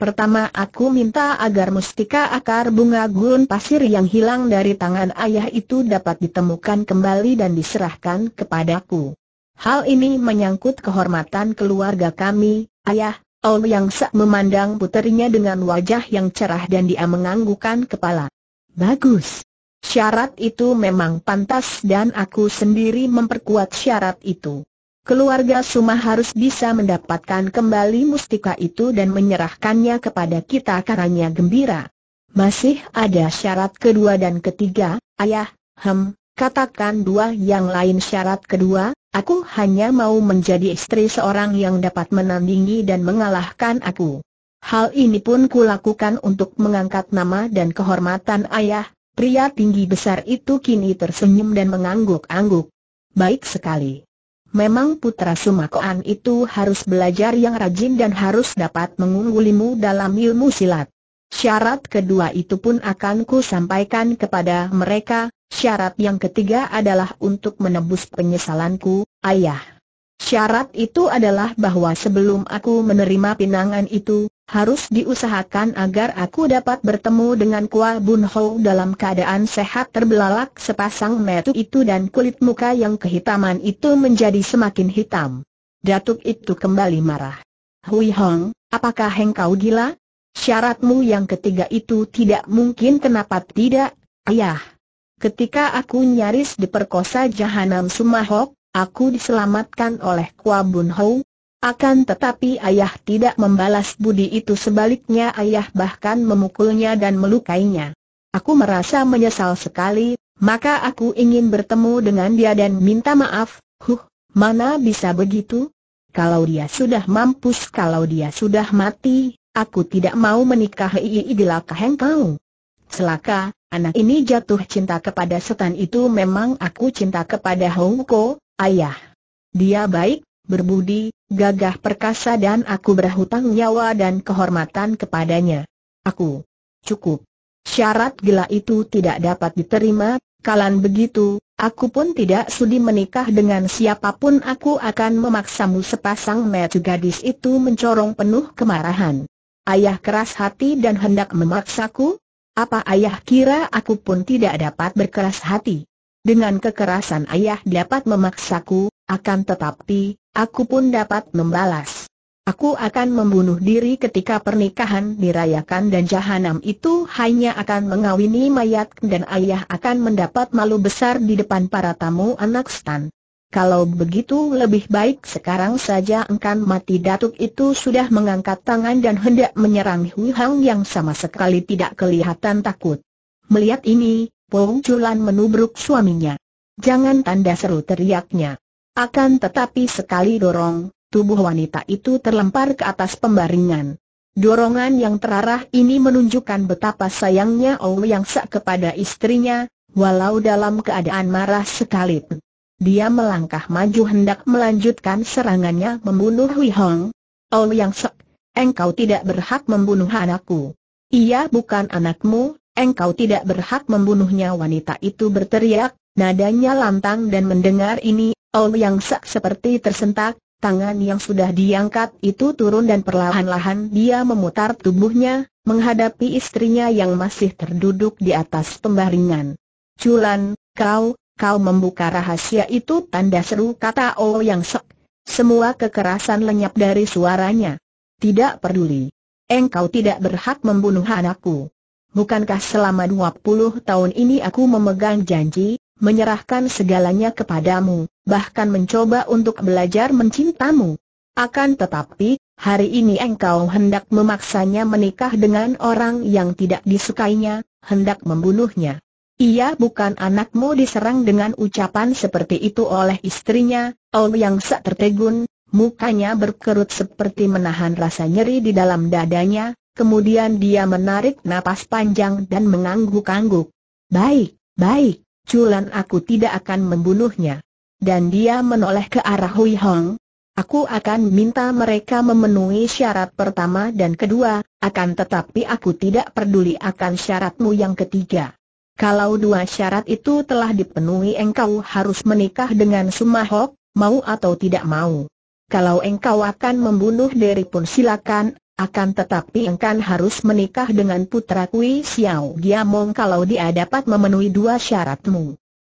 Pertama aku minta agar mustika akar bunga gurun pasir yang hilang dari tangan ayah itu dapat ditemukan kembali dan diserahkan kepadaku. Hal ini menyangkut kehormatan keluarga kami, ayah, yang Sak memandang puterinya dengan wajah yang cerah dan dia menganggukkan kepala. Bagus. Syarat itu memang pantas dan aku sendiri memperkuat syarat itu. Keluarga Suma harus bisa mendapatkan kembali mustika itu dan menyerahkannya kepada kita karanya gembira. Masih ada syarat kedua dan ketiga, ayah, hem, katakan dua yang lain syarat kedua, Aku hanya mau menjadi istri seorang yang dapat menandingi dan mengalahkan aku. Hal ini pun kulakukan untuk mengangkat nama dan kehormatan ayah, pria tinggi besar itu kini tersenyum dan mengangguk-angguk. Baik sekali. Memang putra Sumakoan itu harus belajar yang rajin dan harus dapat mengunggulimu dalam ilmu silat. Syarat kedua itu pun akan ku sampaikan kepada mereka, Syarat yang ketiga adalah untuk menebus penyesalanku, ayah. Syarat itu adalah bahwa sebelum aku menerima pinangan itu, harus diusahakan agar aku dapat bertemu dengan Kua Bun Ho dalam keadaan sehat terbelalak sepasang metu itu dan kulit muka yang kehitaman itu menjadi semakin hitam. Datuk itu kembali marah. Hui Hong, apakah engkau gila? Syaratmu yang ketiga itu tidak mungkin kenapa tidak, ayah? Ketika aku nyaris diperkosa Jahanam Sumahok, aku diselamatkan oleh Kwa Bun Ho. Akan tetapi ayah tidak membalas budi itu sebaliknya ayah bahkan memukulnya dan melukainya. Aku merasa menyesal sekali, maka aku ingin bertemu dengan dia dan minta maaf, huh, mana bisa begitu? Kalau dia sudah mampus, kalau dia sudah mati, aku tidak mau menikahi Idila kau. Celaka, anak ini jatuh cinta kepada setan itu memang aku cinta kepada Hongko, ayah. Dia baik, berbudi, gagah perkasa dan aku berhutang nyawa dan kehormatan kepadanya. Aku cukup. Syarat gila itu tidak dapat diterima, kalan begitu, aku pun tidak sudi menikah dengan siapapun aku akan memaksamu sepasang metu gadis itu mencorong penuh kemarahan. Ayah keras hati dan hendak memaksaku, apa ayah kira aku pun tidak dapat berkeras hati? Dengan kekerasan ayah dapat memaksaku, akan tetapi, aku pun dapat membalas. Aku akan membunuh diri ketika pernikahan dirayakan dan jahanam itu hanya akan mengawini mayat dan ayah akan mendapat malu besar di depan para tamu anak stan. Kalau begitu lebih baik sekarang saja engkan mati Datuk itu sudah mengangkat tangan dan hendak menyerang Hui Hang yang sama sekali tidak kelihatan takut. Melihat ini, Pong Chulan menubruk suaminya. Jangan tanda seru teriaknya. Akan tetapi sekali dorong, tubuh wanita itu terlempar ke atas pembaringan. Dorongan yang terarah ini menunjukkan betapa sayangnya Ou Yang Sak kepada istrinya, walau dalam keadaan marah sekalipun. Dia melangkah maju hendak melanjutkan serangannya membunuh Hui Hong. Oh Yang Sek, engkau tidak berhak membunuh anakku. Ia bukan anakmu, engkau tidak berhak membunuhnya wanita itu berteriak, nadanya lantang dan mendengar ini, Oh Yang Sek seperti tersentak, tangan yang sudah diangkat itu turun dan perlahan-lahan dia memutar tubuhnya, menghadapi istrinya yang masih terduduk di atas pembaringan. Culan, kau, kau membuka rahasia itu tanda seru kata Oh Yang Sek. Semua kekerasan lenyap dari suaranya. Tidak peduli. Engkau tidak berhak membunuh anakku. Bukankah selama 20 tahun ini aku memegang janji, menyerahkan segalanya kepadamu, bahkan mencoba untuk belajar mencintamu? Akan tetapi, hari ini engkau hendak memaksanya menikah dengan orang yang tidak disukainya, hendak membunuhnya. Ia bukan anakmu diserang dengan ucapan seperti itu oleh istrinya, Ol yang sak tertegun, mukanya berkerut seperti menahan rasa nyeri di dalam dadanya, kemudian dia menarik napas panjang dan mengangguk-angguk. Baik, baik, Culan aku tidak akan membunuhnya. Dan dia menoleh ke arah Hui Hong, Aku akan minta mereka memenuhi syarat pertama dan kedua, akan tetapi aku tidak peduli akan syaratmu yang ketiga. Kalau dua syarat itu telah dipenuhi engkau harus menikah dengan Sumahok, mau atau tidak mau. Kalau engkau akan membunuh Derry pun silakan, akan tetapi engkau harus menikah dengan putra Kui Xiao Giamong kalau dia dapat memenuhi dua syaratmu.